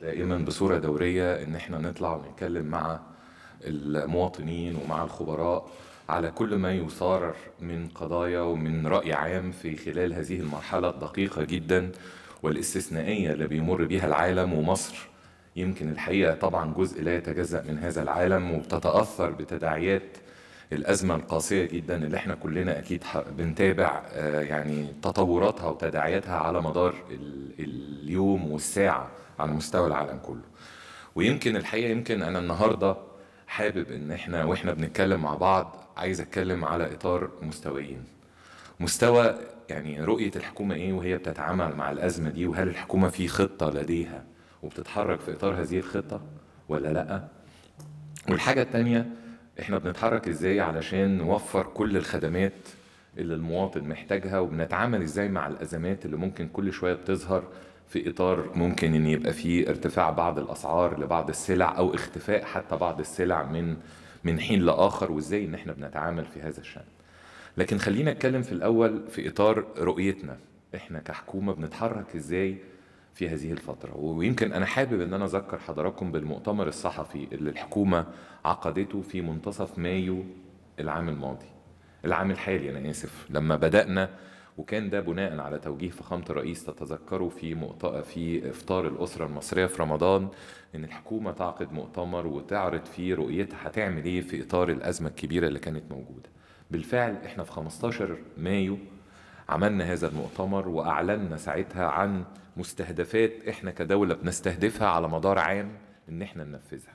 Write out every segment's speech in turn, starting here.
دائما بصوره دوريه ان احنا نطلع ونتكلم مع المواطنين ومع الخبراء على كل ما يثار من قضايا ومن راي عام في خلال هذه المرحله الدقيقه جدا والاستثنائيه اللي بيمر بها العالم ومصر يمكن الحقيقه طبعا جزء لا يتجزا من هذا العالم وبتتاثر بتداعيات الازمه القاسيه جدا اللي احنا كلنا اكيد بنتابع آه، يعني تطوراتها وتداعياتها على مدار اليوم والساعه على مستوى العالم كله ويمكن الحقيقه يمكن انا النهارده حابب ان احنا واحنا بنتكلم مع بعض عايز اتكلم على اطار مستويين مستوى يعني رؤيه الحكومه ايه وهي بتتعامل مع الازمه دي وهل الحكومه في خطه لديها وبتتحرك في اطار هذه الخطه ولا لا والحاجه الثانيه احنا بنتحرك ازاي علشان نوفر كل الخدمات اللي المواطن محتاجها وبنتعامل ازاي مع الازمات اللي ممكن كل شويه بتظهر في اطار ممكن ان يبقى فيه ارتفاع بعض الاسعار لبعض السلع او اختفاء حتى بعض السلع من من حين لاخر وازاي ان احنا بنتعامل في هذا الشان لكن خلينا نتكلم في الاول في اطار رؤيتنا احنا كحكومه بنتحرك ازاي في هذه الفترة ويمكن أنا حابب أن أنا أذكر حضراتكم بالمؤتمر الصحفي اللي الحكومة عقدته في منتصف مايو العام الماضي العام الحالي أنا آسف لما بدأنا وكان ده بناء على توجيه فخامه الرئيس تتذكروا في في افطار الاسره المصريه في رمضان ان الحكومه تعقد مؤتمر وتعرض فيه رؤيتها هتعمل ايه في اطار الازمه الكبيره اللي كانت موجوده. بالفعل احنا في 15 مايو عملنا هذا المؤتمر واعلنا ساعتها عن مستهدفات احنا كدوله بنستهدفها على مدار عام ان احنا ننفذها.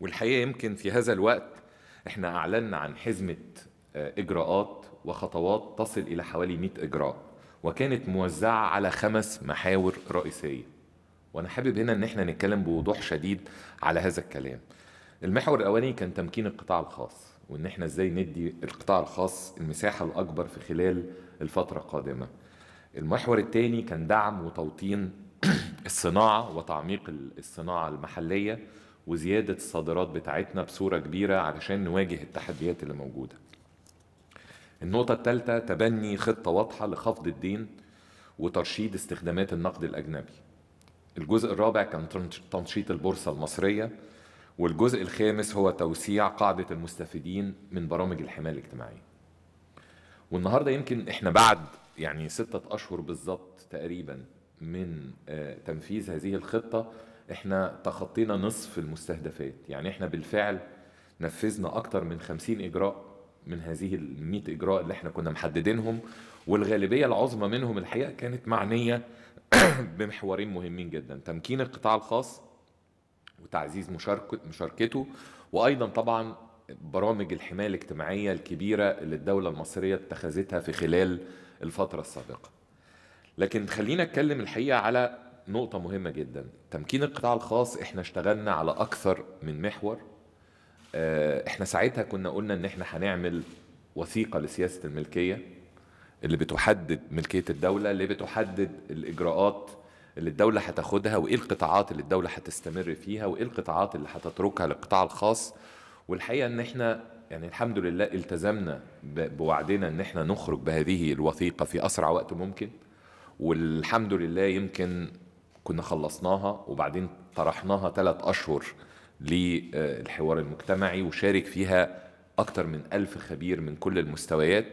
والحقيقه يمكن في هذا الوقت احنا اعلنا عن حزمه آه، اجراءات وخطوات تصل إلى حوالي 100 إجراء وكانت موزعة على خمس محاور رئيسية وأنا حابب هنا إن إحنا نتكلم بوضوح شديد على هذا الكلام المحور الأولاني كان تمكين القطاع الخاص وإن إحنا إزاي ندي القطاع الخاص المساحة الأكبر في خلال الفترة القادمة المحور الثاني كان دعم وتوطين الصناعة وتعميق الصناعة المحلية وزيادة الصادرات بتاعتنا بصورة كبيرة علشان نواجه التحديات اللي موجودة النقطة الثالثة تبني خطة واضحة لخفض الدين وترشيد استخدامات النقد الأجنبي الجزء الرابع كان تنشيط البورصة المصرية والجزء الخامس هو توسيع قاعدة المستفيدين من برامج الحماية الاجتماعية والنهاردة يمكن احنا بعد يعني ستة أشهر بالظبط تقريبا من آه، تنفيذ هذه الخطة احنا تخطينا نصف المستهدفات يعني احنا بالفعل نفذنا أكثر من 50 إجراء من هذه ال 100 اجراء اللي احنا كنا محددينهم والغالبيه العظمى منهم الحقيقه كانت معنيه بمحورين مهمين جدا تمكين القطاع الخاص وتعزيز مشاركته وايضا طبعا برامج الحمايه الاجتماعيه الكبيره اللي الدوله المصريه اتخذتها في خلال الفتره السابقه. لكن خلينا اتكلم الحقيقه على نقطه مهمه جدا، تمكين القطاع الخاص احنا اشتغلنا على اكثر من محور آه، احنا ساعتها كنا قلنا ان احنا هنعمل وثيقه لسياسه الملكيه اللي بتحدد ملكيه الدوله اللي بتحدد الاجراءات اللي الدولة هتاخدها وإيه القطاعات اللي الدولة هتستمر فيها وإيه القطاعات اللي هتتركها للقطاع الخاص والحقيقة إن إحنا يعني الحمد لله التزمنا بوعدنا إن إحنا نخرج بهذه الوثيقة في أسرع وقت ممكن والحمد لله يمكن كنا خلصناها وبعدين طرحناها ثلاث أشهر للحوار المجتمعي وشارك فيها أكتر من ألف خبير من كل المستويات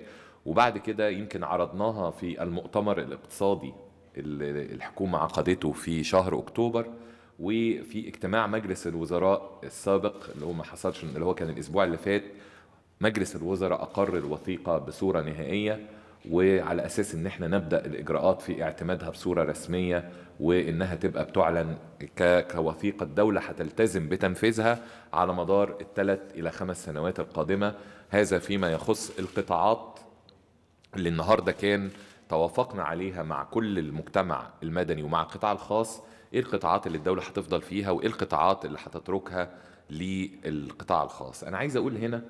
وبعد كده يمكن عرضناها في المؤتمر الاقتصادي اللي الحكومة عقدته في شهر أكتوبر وفي اجتماع مجلس الوزراء السابق اللي هو ما حصلش اللي هو كان الأسبوع اللي فات مجلس الوزراء أقر الوثيقة بصورة نهائية وعلى اساس ان احنا نبدا الاجراءات في اعتمادها بصوره رسميه وانها تبقى بتعلن كوثيقه الدوله هتلتزم بتنفيذها على مدار الثلاث الى خمس سنوات القادمه هذا فيما يخص القطاعات اللي النهارده كان توافقنا عليها مع كل المجتمع المدني ومع القطاع الخاص ايه القطاعات اللي الدوله هتفضل فيها وايه القطاعات اللي هتتركها للقطاع الخاص انا عايز اقول هنا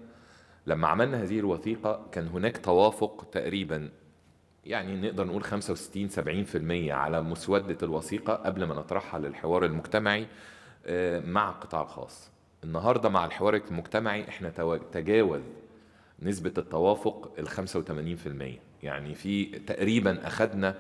لما عملنا هذه الوثيقة كان هناك توافق تقريبا يعني نقدر نقول 65 70% على مسودة الوثيقة قبل ما نطرحها للحوار المجتمعي آه، مع القطاع الخاص النهاردة مع الحوار المجتمعي احنا تجاوز نسبة التوافق ال 85% يعني في تقريبا أخذنا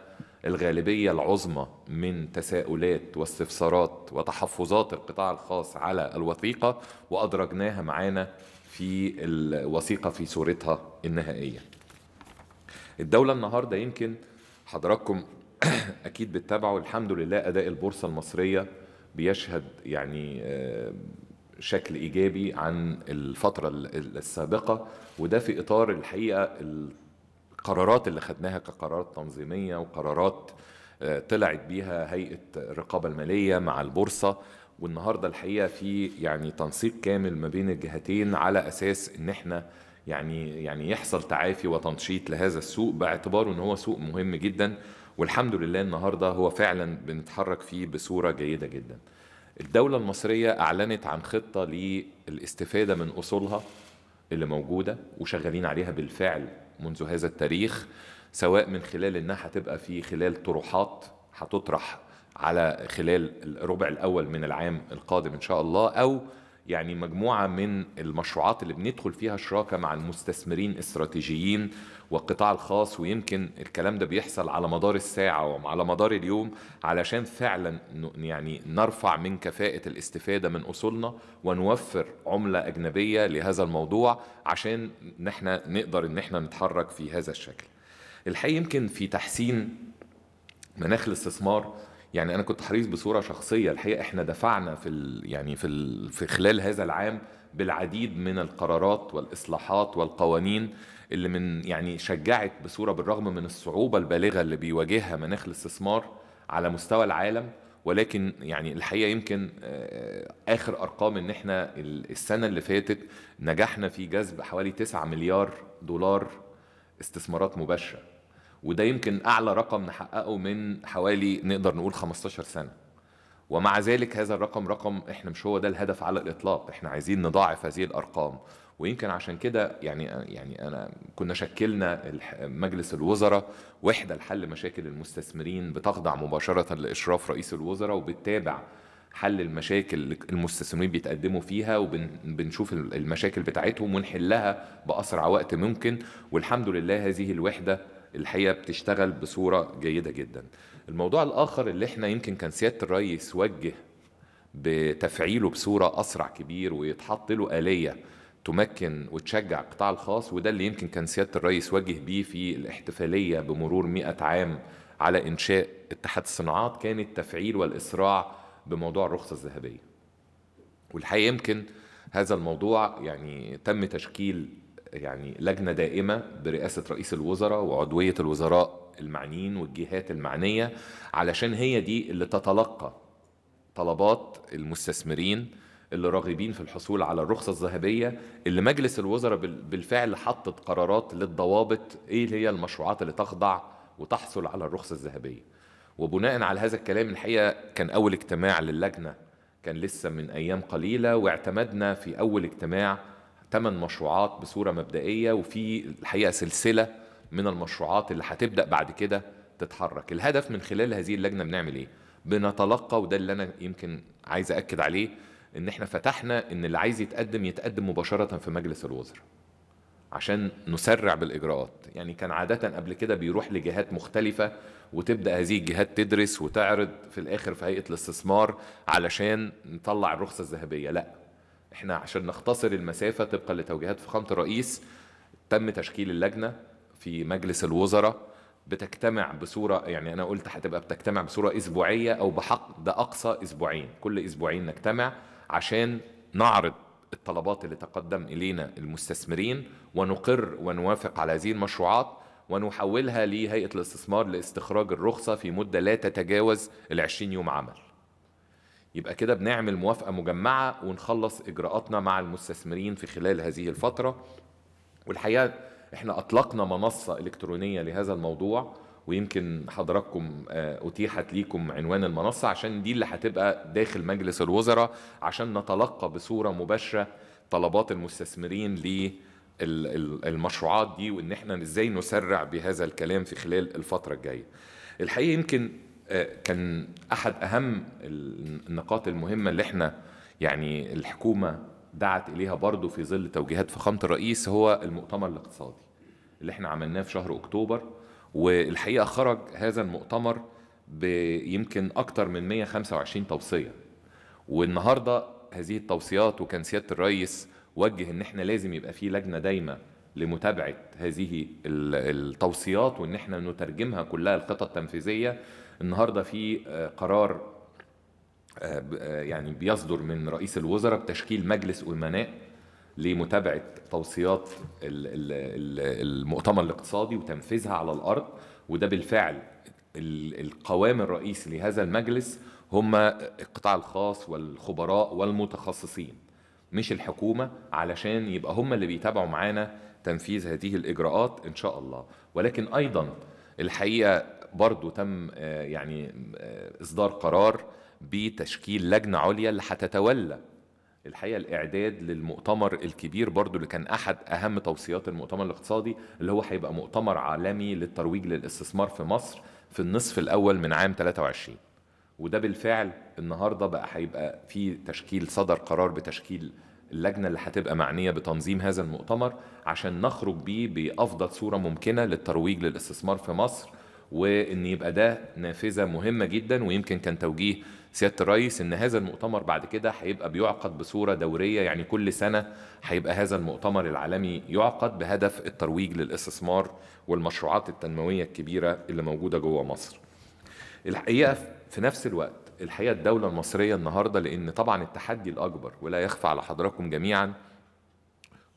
الغالبية العظمى من تساؤلات واستفسارات وتحفظات القطاع الخاص على الوثيقة وأدرجناها معانا في الوثيقة في صورتها النهائية الدولة النهاردة يمكن حضراتكم أكيد بتتابعوا الحمد لله أداء البورصة المصرية بيشهد يعني آه، شكل إيجابي عن الفترة السابقة وده في إطار الحقيقة القرارات اللي خدناها كقرارات تنظيمية وقرارات آه، طلعت بيها هيئة الرقابة المالية مع البورصة والنهارده الحقيقه في يعني تنسيق كامل ما بين الجهتين على اساس ان احنا يعني يعني يحصل تعافي وتنشيط لهذا السوق باعتباره ان هو سوق مهم جدا والحمد لله النهارده هو فعلا بنتحرك فيه بصوره جيده جدا. الدوله المصريه اعلنت عن خطه للاستفاده من اصولها اللي موجوده وشغالين عليها بالفعل منذ هذا التاريخ سواء من خلال انها هتبقى في خلال طروحات هتطرح على خلال الربع الاول من العام القادم ان شاء الله او يعني مجموعه من المشروعات اللي بندخل فيها شراكه مع المستثمرين استراتيجيين والقطاع الخاص ويمكن الكلام ده بيحصل على مدار الساعه وعلى مدار اليوم علشان فعلا يعني نرفع من كفاءه الاستفاده من اصولنا ونوفر عمله اجنبيه لهذا الموضوع عشان نحن نقدر ان احنا نتحرك في هذا الشكل. الحقيقه يمكن في تحسين مناخ الاستثمار يعني انا كنت حريص بصوره شخصيه الحقيقه احنا دفعنا في ال يعني في ال في خلال هذا العام بالعديد من القرارات والاصلاحات والقوانين اللي من يعني شجعت بصوره بالرغم من الصعوبه البالغه اللي بيواجهها مناخ الاستثمار على مستوى العالم ولكن يعني الحقيقه يمكن آه، اخر ارقام ان احنا السنه اللي فاتت نجحنا في جذب حوالي 9 مليار دولار استثمارات مباشره وده يمكن اعلى رقم نحققه من حوالي نقدر نقول 15 سنه ومع ذلك هذا الرقم رقم احنا مش هو ده الهدف على الاطلاق احنا عايزين نضاعف هذه الارقام ويمكن عشان كده يعني يعني انا كنا شكلنا مجلس الوزراء وحده لحل مشاكل المستثمرين بتخضع مباشره لاشراف رئيس الوزراء وبتتابع حل المشاكل اللي المستثمرين بيتقدموا فيها وبنشوف المشاكل بتاعتهم ونحلها باسرع وقت ممكن والحمد لله هذه الوحده الحقيقه بتشتغل بصوره جيده جدا الموضوع الاخر اللي احنا يمكن كان سياده الرئيس وجه بتفعيله بصوره اسرع كبير ويتحط له اليه تمكن وتشجع القطاع الخاص وده اللي يمكن كان سياده الرئيس وجه بيه في الاحتفاليه بمرور 100 عام على انشاء اتحاد الصناعات كان التفعيل والاسراع بموضوع الرخصه الذهبيه والحقيقه يمكن هذا الموضوع يعني تم تشكيل يعني لجنه دائمه برئاسه رئيس الوزراء وعضويه الوزراء المعنيين والجهات المعنيه علشان هي دي اللي تتلقى طلبات المستثمرين اللي راغبين في الحصول على الرخصة الذهبية اللي مجلس الوزراء بالفعل حطت قرارات للضوابط ايه اللي هي المشروعات اللي تخضع وتحصل على الرخصة الذهبية وبناء على هذا الكلام الحقيقة كان أول اجتماع للجنة كان لسه من أيام قليلة واعتمدنا في أول اجتماع ثمان مشروعات بصوره مبدئيه وفي الحقيقه سلسله من المشروعات اللي هتبدا بعد كده تتحرك الهدف من خلال هذه اللجنه بنعمل ايه بنتلقى وده اللي انا يمكن عايز اكد عليه ان احنا فتحنا ان اللي عايز يتقدم يتقدم مباشره في مجلس الوزراء عشان نسرع بالاجراءات يعني كان عاده قبل كده بيروح لجهات مختلفه وتبدا هذه الجهات تدرس وتعرض في الاخر في هيئه الاستثمار علشان نطلع الرخصه الذهبيه لا احنا عشان نختصر المسافه طبقا لتوجيهات فخامه الرئيس تم تشكيل اللجنه في مجلس الوزراء بتجتمع بصوره يعني انا قلت هتبقى بتجتمع بصوره اسبوعيه او بحق ده اقصى اسبوعين كل اسبوعين نجتمع عشان نعرض الطلبات اللي تقدم الينا المستثمرين ونقر ونوافق على هذه المشروعات ونحولها لهيئه الاستثمار لاستخراج الرخصه في مده لا تتجاوز ال 20 يوم عمل يبقى كده بنعمل موافقه مجمعه ونخلص اجراءاتنا مع المستثمرين في خلال هذه الفتره والحقيقه احنا اطلقنا منصه الكترونيه لهذا الموضوع ويمكن حضراتكم آه، اتيحت ليكم عنوان المنصه عشان دي اللي هتبقى داخل مجلس الوزراء عشان نتلقى بصوره مباشره طلبات المستثمرين للمشروعات دي وان احنا ازاي نسرع بهذا الكلام في خلال الفتره الجايه الحقيقه يمكن كان احد اهم النقاط المهمه اللي احنا يعني الحكومه دعت اليها برضه في ظل توجيهات فخامه الرئيس هو المؤتمر الاقتصادي اللي احنا عملناه في شهر اكتوبر والحقيقه خرج هذا المؤتمر بيمكن اكتر من 125 توصيه والنهارده هذه التوصيات وكان سياده الرئيس وجه ان احنا لازم يبقى في لجنه دايمه لمتابعه هذه التوصيات وان احنا نترجمها كلها الخطط التنفيذيه النهارده في آه، قرار آه، آه، يعني بيصدر من رئيس الوزراء بتشكيل مجلس امناء لمتابعه توصيات المؤتمر الاقتصادي وتنفيذها على الارض وده بالفعل القوام الرئيسي لهذا المجلس هم القطاع الخاص والخبراء والمتخصصين مش الحكومه علشان يبقى هم اللي بيتابعوا معانا تنفيذ هذه الاجراءات ان شاء الله ولكن ايضا الحقيقه برضو تم آه، يعني آه، إصدار قرار بتشكيل لجنة عليا اللي هتتولى الحقيقه الاعداد للمؤتمر الكبير برضو اللي كان احد اهم توصيات المؤتمر الاقتصادي اللي هو هيبقى مؤتمر عالمي للترويج للاستثمار في مصر في النصف الاول من عام 23 وده بالفعل النهارده بقى هيبقى في تشكيل صدر قرار بتشكيل اللجنه اللي هتبقى معنيه بتنظيم هذا المؤتمر عشان نخرج بيه بافضل صوره ممكنه للترويج للاستثمار في مصر وان يبقى ده نافذه مهمه جدا ويمكن كان توجيه سياده الرئيس ان هذا المؤتمر بعد كده هيبقى بيعقد بصوره دوريه يعني كل سنه هيبقى هذا المؤتمر العالمي يعقد بهدف الترويج للاستثمار والمشروعات التنمويه الكبيره اللي موجوده جوه مصر. الحقيقه في نفس الوقت الحقيقه الدوله المصريه النهارده لان طبعا التحدي الاكبر ولا يخفى على حضراتكم جميعا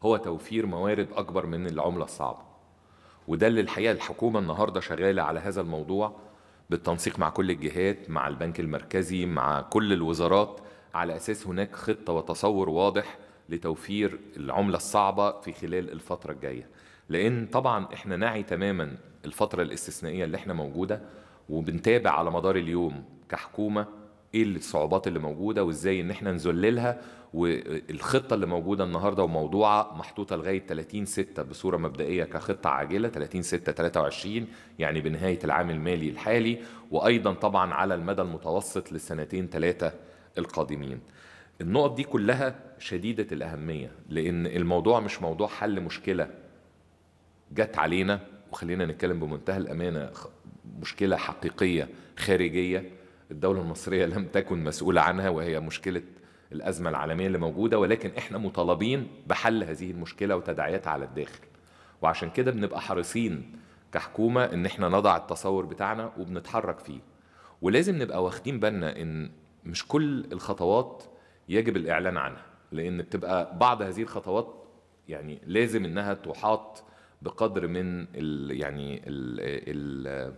هو توفير موارد اكبر من العمله الصعبه. وده اللي الحقيقه الحكومه النهارده شغاله على هذا الموضوع بالتنسيق مع كل الجهات مع البنك المركزي مع كل الوزارات على اساس هناك خطه وتصور واضح لتوفير العمله الصعبه في خلال الفتره الجايه لان طبعا احنا نعي تماما الفتره الاستثنائيه اللي احنا موجوده وبنتابع على مدار اليوم كحكومه ايه الصعوبات اللي موجوده وازاي ان احنا نذللها والخطه اللي موجوده النهارده وموضوعه محطوطه لغايه 30 6 بصوره مبدئيه كخطه عاجله 30 6 23 يعني بنهايه العام المالي الحالي وايضا طبعا على المدى المتوسط للسنتين ثلاثه القادمين. النقط دي كلها شديده الاهميه لان الموضوع مش موضوع حل مشكله جت علينا وخلينا نتكلم بمنتهى الامانه مشكله حقيقيه خارجيه الدولة المصرية لم تكن مسؤولة عنها وهي مشكلة الأزمة العالمية اللي موجودة ولكن إحنا مطالبين بحل هذه المشكلة وتداعياتها على الداخل وعشان كده بنبقى حريصين كحكومة إن إحنا نضع التصور بتاعنا وبنتحرك فيه ولازم نبقى واخدين بالنا إن مش كل الخطوات يجب الإعلان عنها لأن بتبقى بعض هذه الخطوات يعني لازم إنها تحاط بقدر من الـ يعني الـ الـ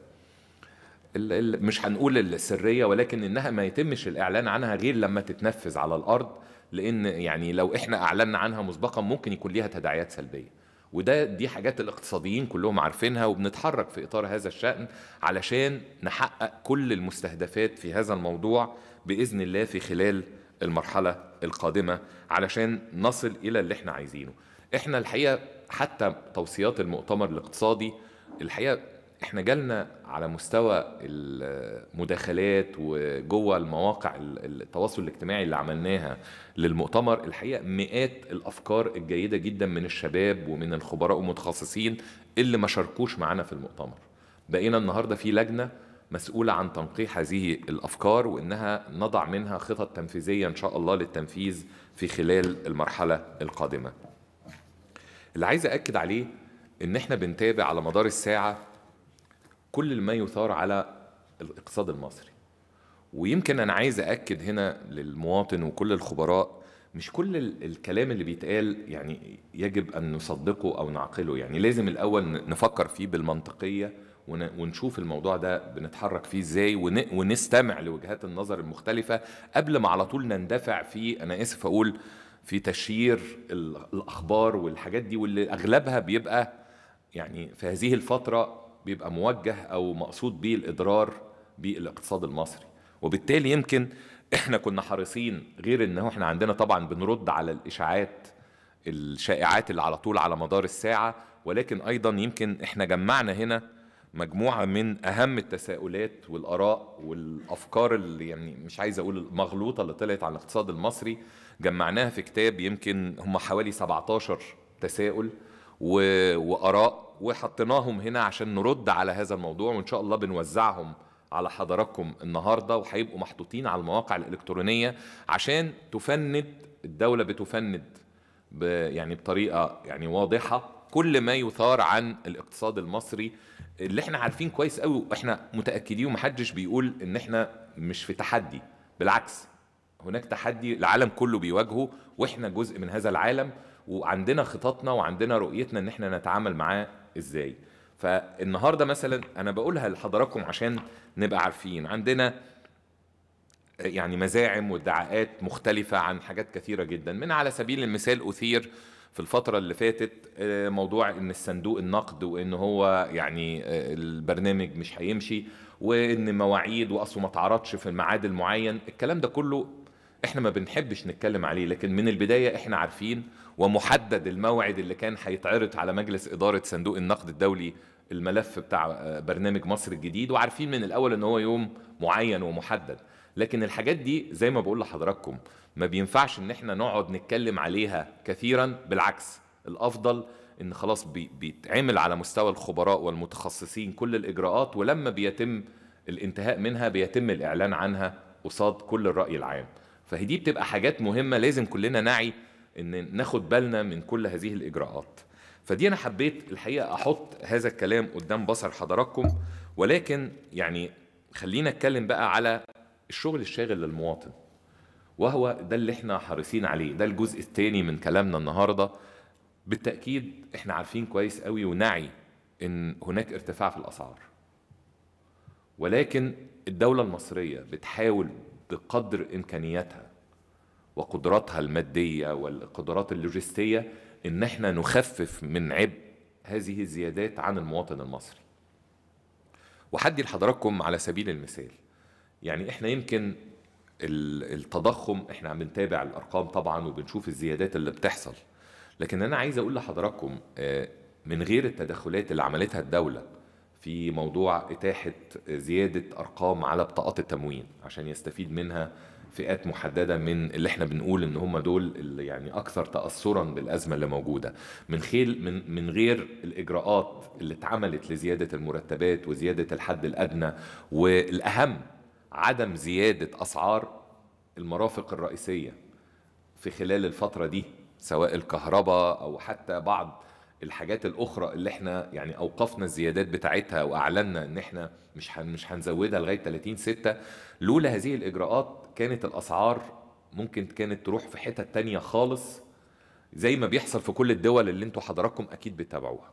مش هنقول السريه ولكن انها ما يتمش الاعلان عنها غير لما تتنفذ على الارض لان يعني لو احنا اعلنا عنها مسبقا ممكن يكون ليها تداعيات سلبيه وده دي حاجات الاقتصاديين كلهم عارفينها وبنتحرك في اطار هذا الشان علشان نحقق كل المستهدفات في هذا الموضوع باذن الله في خلال المرحله القادمه علشان نصل الى اللي احنا عايزينه احنا الحقيقه حتى توصيات المؤتمر الاقتصادي الحقيقه احنا جالنا على مستوى المداخلات وجوه المواقع التواصل الاجتماعي اللي عملناها للمؤتمر الحقيقه مئات الافكار الجيده جدا من الشباب ومن الخبراء ومتخصصين اللي ما شاركوش معانا في المؤتمر بقينا النهارده في لجنه مسؤولة عن تنقيح هذه الأفكار وإنها نضع منها خطط تنفيذية إن شاء الله للتنفيذ في خلال المرحلة القادمة اللي عايز أكد عليه إن إحنا بنتابع على مدار الساعة كل ما يثار على الاقتصاد المصري ويمكن انا عايز اكد هنا للمواطن وكل الخبراء مش كل الكلام اللي بيتقال يعني يجب ان نصدقه او نعقله يعني لازم الاول نفكر فيه بالمنطقيه ونشوف الموضوع ده بنتحرك فيه ازاي ونستمع لوجهات النظر المختلفه قبل ما على طول نندفع في انا اسف اقول في تشيير الاخبار والحاجات دي واللي اغلبها بيبقى يعني في هذه الفتره بيبقى موجه او مقصود بيه الاضرار بالاقتصاد المصري وبالتالي يمكن احنا كنا حريصين غير ان احنا عندنا طبعا بنرد على الاشاعات الشائعات اللي على طول على مدار الساعه ولكن ايضا يمكن احنا جمعنا هنا مجموعه من اهم التساؤلات والاراء والافكار اللي يعني مش عايز اقول المغلوطه اللي طلعت عن الاقتصاد المصري جمعناها في كتاب يمكن هم حوالي 17 تساؤل و... واراء وحطيناهم هنا عشان نرد على هذا الموضوع وان شاء الله بنوزعهم على حضراتكم النهارده وهيبقوا محطوطين على المواقع الالكترونيه عشان تفند الدوله بتفند ب... يعني بطريقه يعني واضحه كل ما يثار عن الاقتصاد المصري اللي احنا عارفين كويس قوي واحنا متاكدين ومحدش بيقول ان احنا مش في تحدي بالعكس هناك تحدي العالم كله بيواجهه واحنا جزء من هذا العالم وعندنا خططنا وعندنا رؤيتنا ان احنا نتعامل معاه ازاي فالنهارده مثلا انا بقولها لحضراتكم عشان نبقى عارفين عندنا يعني مزاعم وادعاءات مختلفة عن حاجات كثيرة جدا من على سبيل المثال أثير في الفترة اللي فاتت آه، موضوع ان الصندوق النقد وان هو يعني آه، البرنامج مش هيمشي وان مواعيد واصله ما تعرضش في الميعاد المعين الكلام ده كله احنا ما بنحبش نتكلم عليه لكن من البداية احنا عارفين ومحدد الموعد اللي كان هيتعرض على مجلس إدارة صندوق النقد الدولي الملف بتاع آه، برنامج مصر الجديد وعارفين من الأول إن هو يوم معين ومحدد لكن الحاجات دي زي ما بقول لحضراتكم ما بينفعش إن احنا نقعد نتكلم عليها كثيرا بالعكس الأفضل ان خلاص بيتعمل على مستوى الخبراء والمتخصصين كل الاجراءات ولما بيتم الانتهاء منها بيتم الاعلان عنها قصاد كل الراي العام فهي دي بتبقى حاجات مهمه لازم كلنا نعي ان ناخد بالنا من كل هذه الاجراءات فدي انا حبيت الحقيقه احط هذا الكلام قدام بصر حضراتكم ولكن يعني خلينا نتكلم بقى على الشغل الشاغل للمواطن وهو ده اللي احنا حريصين عليه ده الجزء الثاني من كلامنا النهارده بالتاكيد احنا عارفين كويس قوي ونعي ان هناك ارتفاع في الاسعار ولكن الدوله المصريه بتحاول بقدر امكانياتها وقدراتها الماديه والقدرات اللوجستيه ان احنا نخفف من عبء هذه الزيادات عن المواطن المصري. وحدي لحضراتكم على سبيل المثال يعني احنا يمكن التضخم احنا عم نتابع الارقام طبعا وبنشوف الزيادات اللي بتحصل لكن انا عايز اقول لحضراتكم آه، من غير التدخلات اللي عملتها الدوله في موضوع اتاحه زياده ارقام على بطاقات التموين عشان يستفيد منها فئات محدده من اللي احنا بنقول ان هم دول اللي يعني اكثر تاثرا بالازمه اللي موجوده من خيل من من غير الاجراءات اللي اتعملت لزياده المرتبات وزياده الحد الادنى والاهم عدم زياده اسعار المرافق الرئيسيه في خلال الفتره دي سواء الكهرباء او حتى بعض الحاجات الاخرى اللي احنا يعني اوقفنا الزيادات بتاعتها واعلنا ان احنا مش مش هنزودها لغايه 30 6 لولا هذه الاجراءات كانت الاسعار ممكن كانت تروح في حتة تانية خالص زي ما بيحصل في كل الدول اللي انتوا حضراتكم اكيد بتتابعوها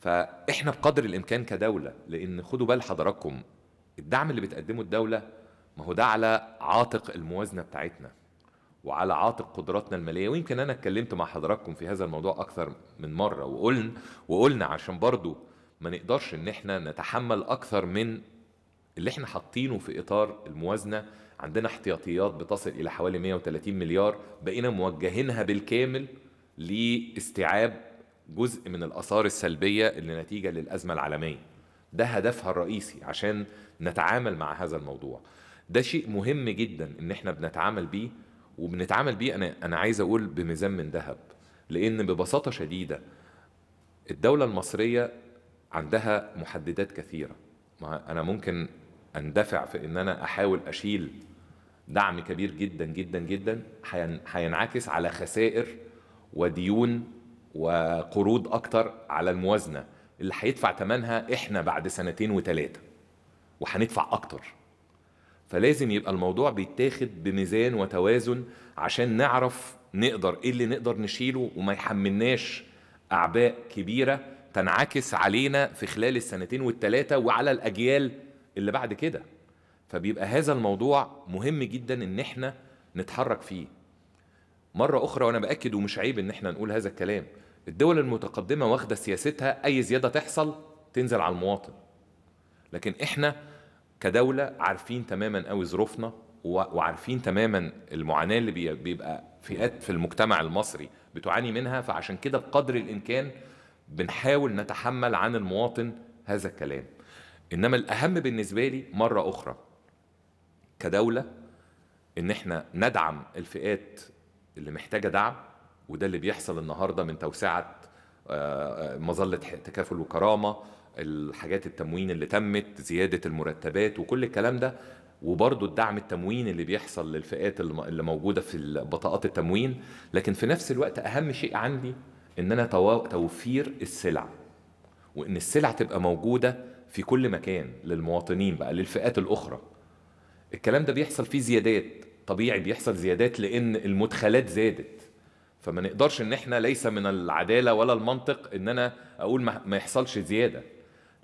فاحنا بقدر الامكان كدوله لان خدوا بال حضراتكم الدعم اللي بتقدمه الدوله ما هو ده على عاتق الموازنه بتاعتنا وعلى عاتق قدراتنا الماليه ويمكن انا اتكلمت مع حضراتكم في هذا الموضوع اكثر من مره وقلنا وقلنا عشان برضو ما نقدرش ان احنا نتحمل اكثر من اللي احنا حاطينه في اطار الموازنه عندنا احتياطيات بتصل الى حوالي 130 مليار بقينا موجهينها بالكامل لاستيعاب جزء من الاثار السلبيه اللي نتيجه للازمه العالميه ده هدفها الرئيسي عشان نتعامل مع هذا الموضوع ده شيء مهم جدا ان احنا بنتعامل بيه وبنتعامل بيه انا انا عايز اقول بميزان من ذهب لان ببساطه شديده الدوله المصريه عندها محددات كثيره ما انا ممكن اندفع في ان انا احاول اشيل دعم كبير جدا جدا جدا هينعكس على خسائر وديون وقروض اكتر على الموازنه اللي هيدفع ثمنها احنا بعد سنتين وثلاثه وهندفع اكتر فلازم يبقى الموضوع بيتاخد بميزان وتوازن عشان نعرف نقدر ايه اللي نقدر نشيله وما يحملناش اعباء كبيره تنعكس علينا في خلال السنتين والثلاثه وعلى الاجيال اللي بعد كده فبيبقى هذا الموضوع مهم جدا ان احنا نتحرك فيه مره اخرى وانا باكد ومش عيب ان احنا نقول هذا الكلام الدول المتقدمه واخده سياستها اي زياده تحصل تنزل على المواطن لكن احنا كدوله عارفين تماما قوي ظروفنا وعارفين تماما المعاناه اللي بيبقى فئات في المجتمع المصري بتعاني منها فعشان كده بقدر الامكان بنحاول نتحمل عن المواطن هذا الكلام انما الاهم بالنسبه لي مره اخرى كدوله ان احنا ندعم الفئات اللي محتاجه دعم وده اللي بيحصل النهارده من توسعه آه، آه، مظله تكافل وكرامه الحاجات التموين اللي تمت زياده المرتبات وكل الكلام ده وبرضه الدعم التمويني اللي بيحصل للفئات اللي موجوده في بطاقات التموين لكن في نفس الوقت اهم شيء عندي ان انا توفير السلع وان السلع تبقى موجوده في كل مكان للمواطنين بقى للفئات الاخرى الكلام ده بيحصل فيه زيادات طبيعي بيحصل زيادات لان المدخلات زادت فما نقدرش ان احنا ليس من العداله ولا المنطق ان انا اقول ما يحصلش زياده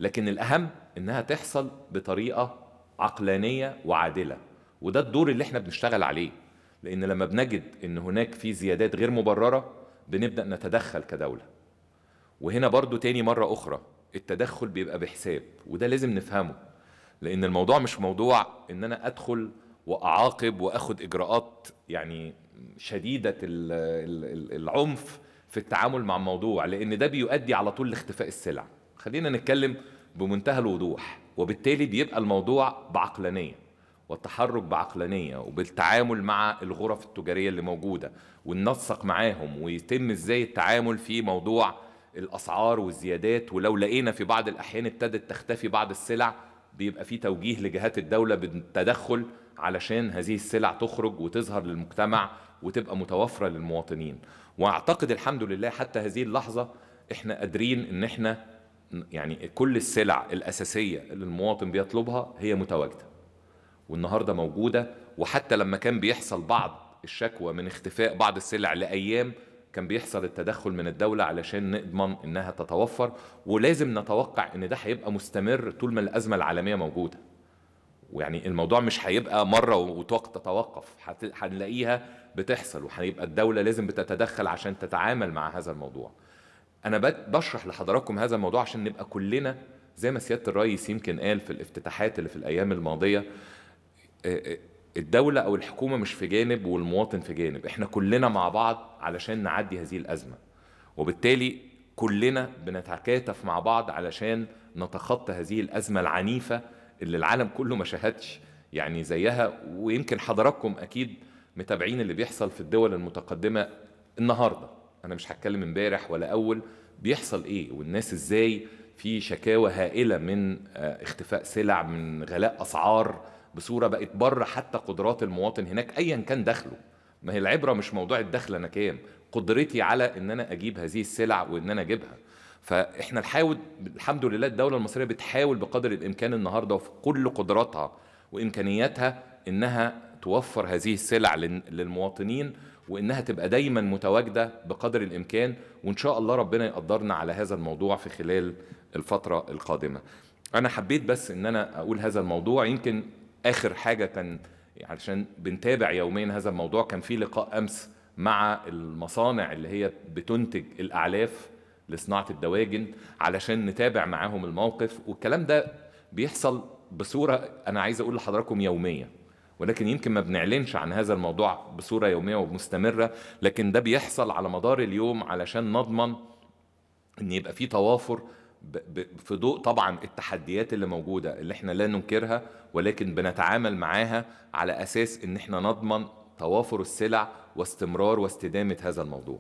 لكن الأهم إنها تحصل بطريقة عقلانية وعادلة وده الدور اللي احنا بنشتغل عليه لأن لما بنجد إن هناك في زيادات غير مبررة بنبدأ نتدخل كدولة وهنا برضو تاني مرة أخرى التدخل بيبقى بحساب وده لازم نفهمه لأن الموضوع مش موضوع إن أنا أدخل وأعاقب وأخد إجراءات يعني شديدة العنف في التعامل مع الموضوع لأن ده بيؤدي على طول لاختفاء السلع خلينا نتكلم بمنتهى الوضوح وبالتالي بيبقى الموضوع بعقلانيه والتحرك بعقلانيه وبالتعامل مع الغرف التجاريه اللي موجوده وننسق معاهم ويتم ازاي التعامل في موضوع الاسعار والزيادات ولو لقينا في بعض الاحيان ابتدت تختفي بعض السلع بيبقى في توجيه لجهات الدوله بالتدخل علشان هذه السلع تخرج وتظهر للمجتمع وتبقى متوفره للمواطنين واعتقد الحمد لله حتى هذه اللحظه احنا قادرين ان احنا يعني كل السلع الأساسية اللي المواطن بيطلبها هي متواجدة والنهاردة موجودة وحتى لما كان بيحصل بعض الشكوى من اختفاء بعض السلع لأيام كان بيحصل التدخل من الدولة علشان نضمن إنها تتوفر ولازم نتوقع إن ده هيبقى مستمر طول ما الأزمة العالمية موجودة ويعني الموضوع مش هيبقى مرة وتوقف تتوقف هنلاقيها بتحصل وهيبقى الدولة لازم بتتدخل عشان تتعامل مع هذا الموضوع انا بشرح لحضراتكم هذا الموضوع عشان نبقى كلنا زي ما سياده الرئيس يمكن قال في الافتتاحات اللي في الايام الماضيه الدولة أو الحكومة مش في جانب والمواطن في جانب إحنا كلنا مع بعض علشان نعدي هذه الأزمة وبالتالي كلنا بنتكاتف مع بعض علشان نتخطى هذه الأزمة العنيفة اللي العالم كله ما شاهدش يعني زيها ويمكن حضراتكم أكيد متابعين اللي بيحصل في الدول المتقدمة النهارده انا مش هتكلم امبارح ولا اول بيحصل ايه والناس ازاي في شكاوى هائله من آه، اختفاء سلع من غلاء اسعار بصوره بقت بره حتى قدرات المواطن هناك ايا كان دخله ما هي العبره مش موضوع الدخل انا كام قدرتي على ان انا اجيب هذه السلع وان انا اجيبها فاحنا نحاول الحمد لله الدوله المصريه بتحاول بقدر الامكان النهارده وفي كل قدراتها وامكانياتها انها توفر هذه السلع للمواطنين وانها تبقى دايما متواجده بقدر الامكان وان شاء الله ربنا يقدرنا على هذا الموضوع في خلال الفتره القادمه انا حبيت بس ان انا اقول هذا الموضوع يمكن اخر حاجه كان علشان بنتابع يوميا هذا الموضوع كان في لقاء امس مع المصانع اللي هي بتنتج الاعلاف لصناعه الدواجن علشان نتابع معاهم الموقف والكلام ده بيحصل بصوره انا عايز اقول لحضراتكم يوميه ولكن يمكن ما بنعلنش عن هذا الموضوع بصوره يوميه ومستمره لكن ده بيحصل على مدار اليوم علشان نضمن ان يبقى في توافر في ضوء طبعا التحديات اللي موجوده اللي احنا لا ننكرها ولكن بنتعامل معاها على اساس ان احنا نضمن توافر السلع واستمرار واستدامه هذا الموضوع.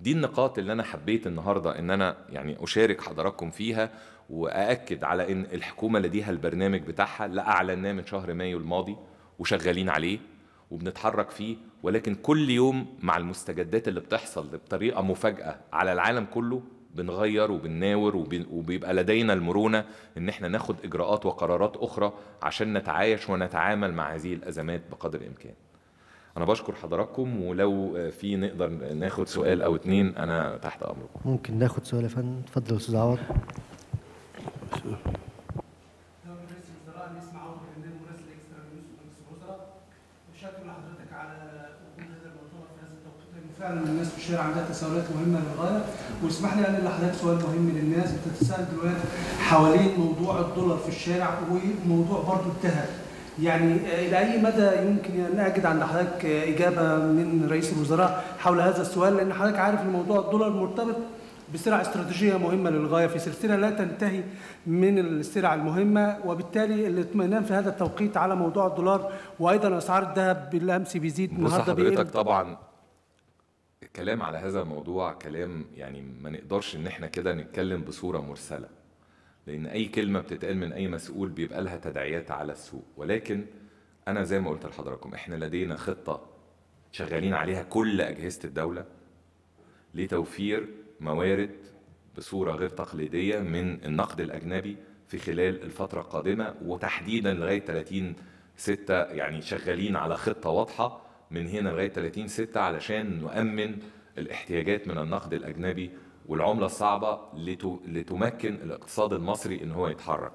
دي النقاط اللي انا حبيت النهارده ان انا يعني اشارك حضراتكم فيها واكد على ان الحكومه لديها البرنامج بتاعها لا اعلناه من شهر مايو الماضي وشغالين عليه وبنتحرك فيه ولكن كل يوم مع المستجدات اللي بتحصل بطريقه مفاجاه على العالم كله بنغير وبنناور وبيبقى لدينا المرونه ان احنا ناخد اجراءات وقرارات اخرى عشان نتعايش ونتعامل مع هذه الازمات بقدر الامكان. انا بشكر حضراتكم ولو في نقدر ناخد سؤال او اتنين انا تحت امركم. ممكن ناخد سؤال يا فندم اتفضل يا استاذ عوض. فعلا الناس في الشارع عندها تساؤلات مهمه للغايه واسمح لي ان يعني لحضرتك سؤال مهم للناس بتتساءل دلوقتي حوالين موضوع الدولار في الشارع وموضوع برضه الذهب يعني آه، الى اي مدى يمكن ان اجد عند حضرتك آه، اجابه من رئيس الوزراء حول هذا السؤال لان حضرتك عارف ان موضوع الدولار مرتبط بسرعة استراتيجيه مهمه للغايه في سلسله لا تنتهي من السلع المهمه وبالتالي الاطمئنان في هذا التوقيت على موضوع الدولار وايضا اسعار الذهب بالامس بيزيد النهارده بص حضرتك طبعا الكلام على هذا الموضوع كلام يعني ما نقدرش ان احنا كده نتكلم بصوره مرسله لان اي كلمه بتتقال من اي مسؤول بيبقى لها تداعيات على السوق ولكن انا زي ما قلت لحضراتكم احنا لدينا خطه شغالين عليها كل اجهزه الدوله لتوفير موارد بصوره غير تقليديه من النقد الاجنبي في خلال الفتره القادمه وتحديدا لغايه 30 6 يعني شغالين على خطه واضحه من هنا لغايه 30 6 علشان نؤمن الاحتياجات من النقد الاجنبي والعمله الصعبه لتمكن الاقتصاد المصري ان هو يتحرك.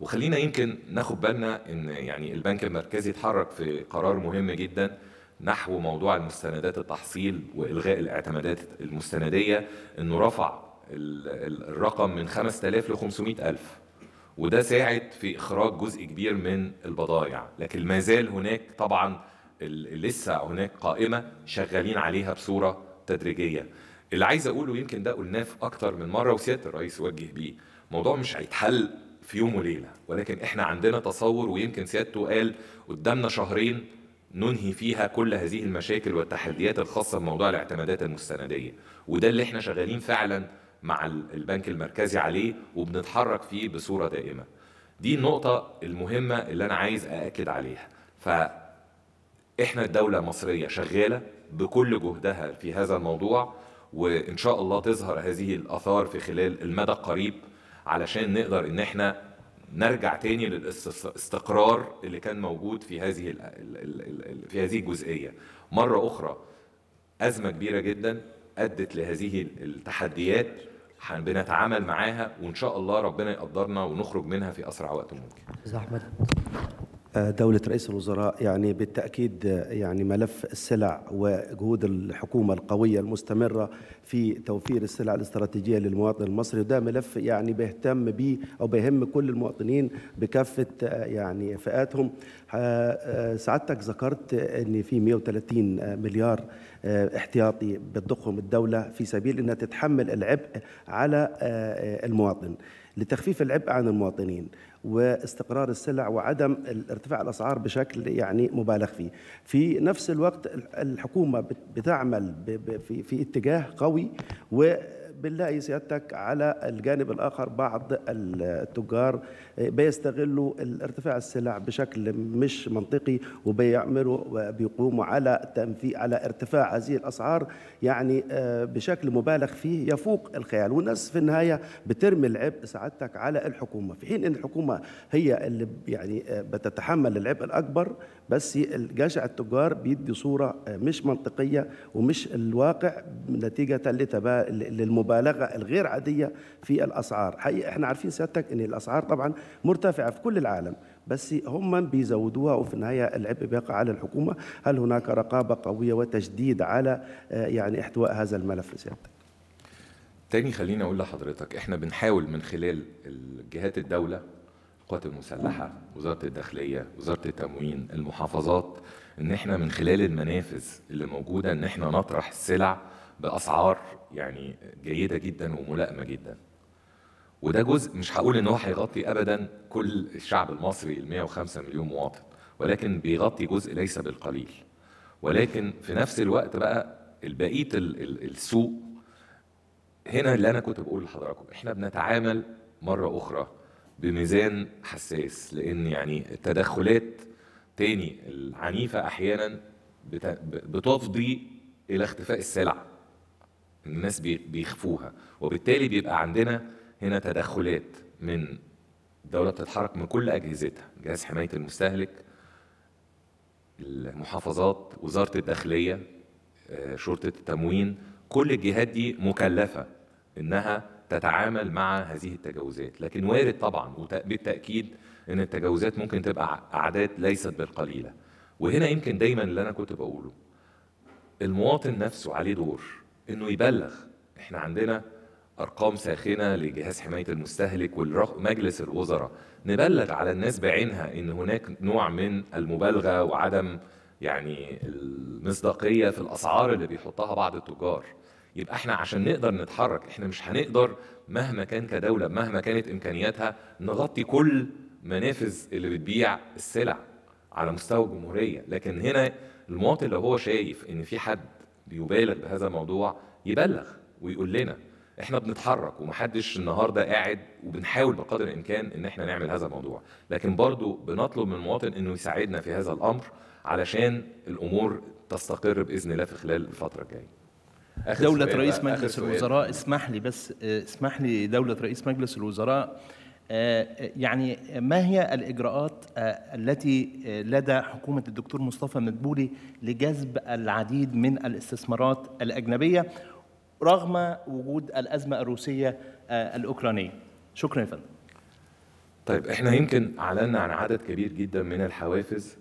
وخلينا يمكن ناخد بالنا ان يعني البنك المركزي اتحرك في قرار مهم جدا نحو موضوع المستندات التحصيل والغاء الاعتمادات المستنديه انه رفع الرقم من 5000 ل 500000 وده ساعد في اخراج جزء كبير من البضائع لكن ما زال هناك طبعا لسه هناك قائمه شغالين عليها بصوره تدريجيه اللي عايز اقوله يمكن ده قلناه في اكتر من مره وسياده الرئيس وجه بيه الموضوع مش هيتحل في يوم وليله ولكن احنا عندنا تصور ويمكن سيادته قال قدامنا شهرين ننهي فيها كل هذه المشاكل والتحديات الخاصه بموضوع الاعتمادات المستنديه وده اللي احنا شغالين فعلا مع البنك المركزي عليه وبنتحرك فيه بصوره دائمه دي النقطه المهمه اللي انا عايز ااكد عليها ف احنا الدولة المصرية شغالة بكل جهدها في هذا الموضوع وان شاء الله تظهر هذه الاثار في خلال المدى القريب علشان نقدر ان احنا نرجع تاني للاستقرار اللي كان موجود في هذه في هذه الجزئيه مره اخرى ازمه كبيره جدا ادت لهذه التحديات بنتعامل معاها وان شاء الله ربنا يقدرنا ونخرج منها في اسرع وقت ممكن. دولة رئيس الوزراء يعني بالتأكيد يعني ملف السلع وجهود الحكومة القوية المستمرة في توفير السلع الاستراتيجية للمواطن المصري وده ملف يعني بيهتم به أو بيهم كل المواطنين بكافة يعني فئاتهم سعادتك ذكرت أن في 130 مليار احتياطي بتضخهم الدولة في سبيل أنها تتحمل العبء على المواطن لتخفيف العبء عن المواطنين واستقرار السلع وعدم ارتفاع الاسعار بشكل يعني مبالغ فيه. في نفس الوقت الحكومه بتعمل في اتجاه قوي و بنلاقي سيادتك على الجانب الآخر بعض التجار بيستغلوا ارتفاع السلع بشكل مش منطقي وبيعملوا بيقوموا على تنفيذ على ارتفاع هذه الأسعار يعني آه، بشكل مبالغ فيه يفوق الخيال والناس في النهاية بترمي العبء سعادتك على الحكومة في حين أن الحكومة هي اللي يعني آه، بتتحمل العبء الأكبر بس جشع التجار بيدي صورة مش منطقية ومش الواقع نتيجة للمبالغ المبالغه الغير عاديه في الاسعار حقيقه احنا عارفين سيادتك ان الاسعار طبعا مرتفعه في كل العالم بس هم بيزودوها وفي النهايه العبء بيقع على الحكومه هل هناك رقابه قويه وتشديد على آه، يعني احتواء هذا الملف سيادتك تاني خليني اقول لحضرتك احنا بنحاول من خلال جهات الدوله القوات المسلحه وزاره الداخليه وزاره التموين المحافظات ان احنا من خلال المنافذ اللي موجوده ان احنا نطرح السلع باسعار يعني جيده جدا وملائمه جدا وده جزء مش هقول ان هو هيغطي ابدا كل الشعب المصري ال 105 مليون مواطن ولكن بيغطي جزء ليس بالقليل ولكن في نفس الوقت بقى البقيه السوق هنا اللي انا كنت بقول لحضراتكم احنا بنتعامل مره اخرى بميزان حساس لان يعني التدخلات تاني العنيفه احيانا بتفضي الى اختفاء السلع الناس بيخفوها وبالتالي بيبقى عندنا هنا تدخلات من الدولة بتتحرك من كل أجهزتها جهاز حماية المستهلك المحافظات وزارة الداخلية آه، شرطة التموين كل الجهات دي مكلفة إنها تتعامل مع هذه التجاوزات لكن وارد طبعا بالتأكيد إن التجاوزات ممكن تبقى أعداد ليست بالقليلة وهنا يمكن دايما اللي أنا كنت بقوله المواطن نفسه عليه دور انه يبلغ احنا عندنا ارقام ساخنه لجهاز حمايه المستهلك ومجلس الوزراء نبلغ على الناس بعينها ان هناك نوع من المبالغه وعدم يعني المصداقيه في الاسعار اللي بيحطها بعض التجار يبقى احنا عشان نقدر نتحرك احنا مش هنقدر مهما كان كدوله مهما كانت امكانياتها نغطي كل منافذ اللي بتبيع السلع على مستوى الجمهوريه لكن هنا المواطن لو هو شايف ان في حد ليبالغ بهذا الموضوع يبلغ ويقول لنا احنا بنتحرك ومحدش النهارده قاعد وبنحاول بقدر الامكان ان احنا نعمل هذا الموضوع لكن برضو بنطلب من المواطن انه يساعدنا في هذا الامر علشان الامور تستقر باذن الله في خلال الفتره الجايه دولة رئيس مجلس الوزراء اسمح لي بس آه، اسمح لي دولة رئيس مجلس الوزراء يعني ما هي الإجراءات التي لدى حكومة الدكتور مصطفى مدبولي لجذب العديد من الاستثمارات الأجنبية رغم وجود الأزمة الروسية آه، الأوكرانية شكرا يا فندم طيب احنا يمكن اعلنا عن عدد كبير جدا من الحوافز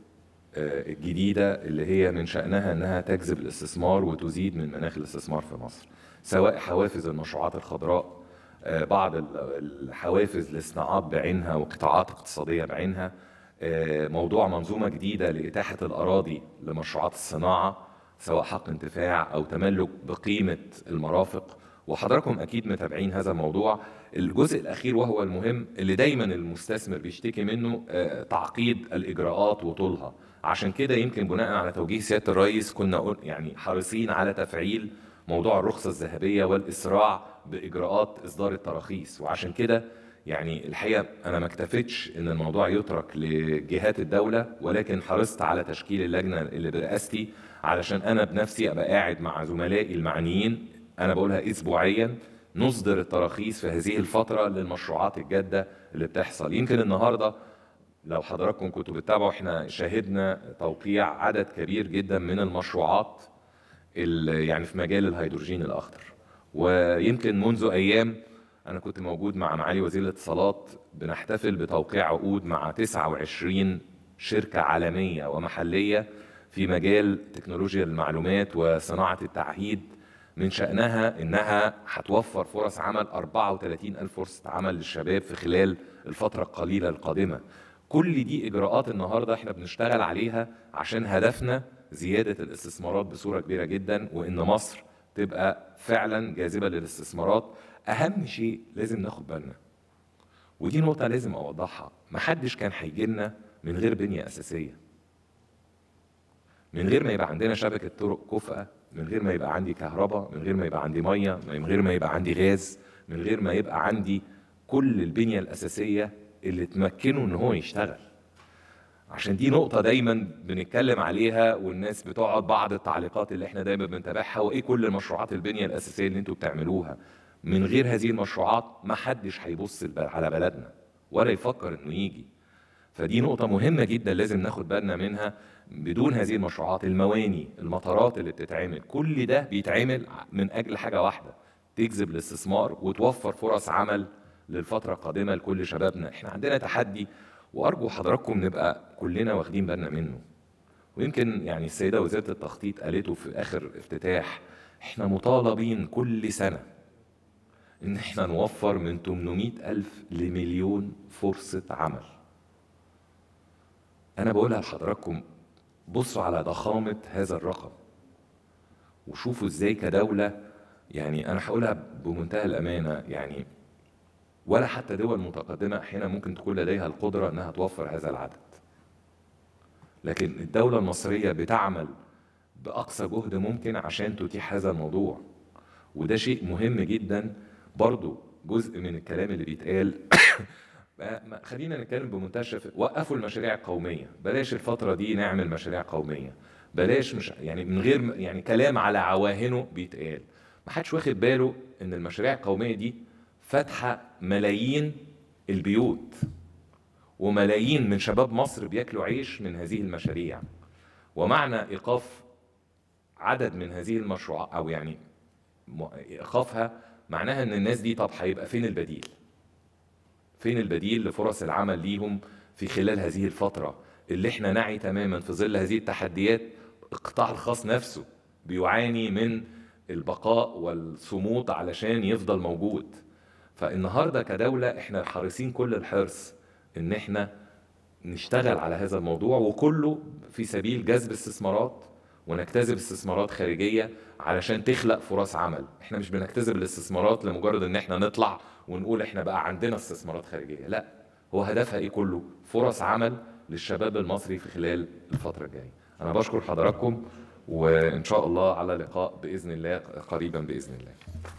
آه، الجديدة اللي هي من شأنها أنها تجذب الاستثمار وتزيد من مناخ الاستثمار في مصر سواء حوافز المشروعات الخضراء آه، بعض الحوافز لصناعات بعينها وقطاعات اقتصاديه بعينها آه، موضوع منظومه جديده لاتاحه الاراضي لمشروعات الصناعه سواء حق انتفاع او تملك بقيمه المرافق وحضراتكم اكيد متابعين هذا الموضوع الجزء الاخير وهو المهم اللي دايما المستثمر بيشتكي منه آه، تعقيد الاجراءات وطولها عشان كده يمكن بناء على توجيه سياده الرئيس كنا يعني حريصين على تفعيل موضوع الرخصة الذهبية والإسراع بإجراءات إصدار التراخيص وعشان كده يعني الحقيقة أنا ما اكتفيتش إن الموضوع يترك لجهات الدولة ولكن حرصت على تشكيل اللجنة اللي برئاستي علشان أنا بنفسي أبقى قاعد مع زملائي المعنيين أنا بقولها أسبوعيا نصدر التراخيص في هذه الفترة للمشروعات الجادة اللي بتحصل يمكن النهاردة لو حضراتكم كنتوا بتتابعوا احنا شاهدنا توقيع عدد كبير جدا من المشروعات يعني في مجال الهيدروجين الاخضر ويمكن منذ ايام انا كنت موجود مع معالي وزير الاتصالات بنحتفل بتوقيع عقود مع 29 شركه عالميه ومحليه في مجال تكنولوجيا المعلومات وصناعه التعهيد من شأنها إنها هتوفر فرص عمل 34 ألف فرصة عمل للشباب في خلال الفترة القليلة القادمة كل دي إجراءات النهاردة إحنا بنشتغل عليها عشان هدفنا زياده الاستثمارات بصوره كبيره جدا وان مصر تبقى فعلا جاذبه للاستثمارات اهم شيء لازم ناخد بالنا ودي نقطه لازم اوضحها محدش كان هيجي لنا من غير بنيه اساسيه من غير ما يبقى عندنا شبكه طرق كفأة من غير ما يبقى عندي كهرباء من غير ما يبقى عندي ميه من غير ما يبقى عندي غاز من غير ما يبقى عندي كل البنيه الاساسيه اللي تمكنه ان هو يشتغل عشان دي نقطة دايما بنتكلم عليها والناس بتقعد بعض التعليقات اللي احنا دايما بنتابعها وايه كل المشروعات البنية الأساسية اللي انتوا بتعملوها من غير هذه المشروعات ما حدش هيبص على بلدنا ولا يفكر انه يجي فدي نقطة مهمة جدا لازم ناخد بالنا منها بدون هذه المشروعات المواني المطارات اللي بتتعمل كل ده بيتعمل من أجل حاجة واحدة تجذب الاستثمار وتوفر فرص عمل للفترة القادمة لكل شبابنا احنا عندنا تحدي وارجو حضراتكم نبقى كلنا واخدين بالنا منه ويمكن يعني السيده وزاره التخطيط قالته في اخر افتتاح احنا مطالبين كل سنه ان احنا نوفر من 800 الف لمليون فرصه عمل انا بقولها لحضراتكم بصوا على ضخامه هذا الرقم وشوفوا ازاي كدوله يعني انا هقولها بمنتهى الامانه يعني ولا حتى دول متقدمة احيانا ممكن تكون لديها القدرة أنها توفر هذا العدد لكن الدولة المصرية بتعمل بأقصى جهد ممكن عشان تتيح هذا الموضوع وده شيء مهم جدا برضو جزء من الكلام اللي بيتقال آه، خلينا نتكلم بمنتهى وقفوا المشاريع القوميه بلاش الفتره دي نعمل مشاريع قوميه بلاش مش يعني من غير يعني كلام على عواهنه بيتقال ما حدش واخد باله ان المشاريع القوميه دي فاتحه ملايين البيوت وملايين من شباب مصر بياكلوا عيش من هذه المشاريع ومعنى ايقاف عدد من هذه المشروعات او يعني ايقافها معناها ان الناس دي طب هيبقى فين البديل؟ فين البديل لفرص العمل ليهم في خلال هذه الفتره اللي احنا نعي تماما في ظل هذه التحديات القطاع الخاص نفسه بيعاني من البقاء والصمود علشان يفضل موجود فالنهارده كدوله احنا حريصين كل الحرص ان احنا نشتغل على هذا الموضوع وكله في سبيل جذب استثمارات ونجتذب استثمارات خارجيه علشان تخلق فرص عمل احنا مش بنجتذب الاستثمارات لمجرد ان احنا نطلع ونقول احنا بقى عندنا استثمارات خارجيه لا هو هدفها ايه كله فرص عمل للشباب المصري في خلال الفتره الجايه انا بشكر حضراتكم وان شاء الله على لقاء باذن الله قريبا باذن الله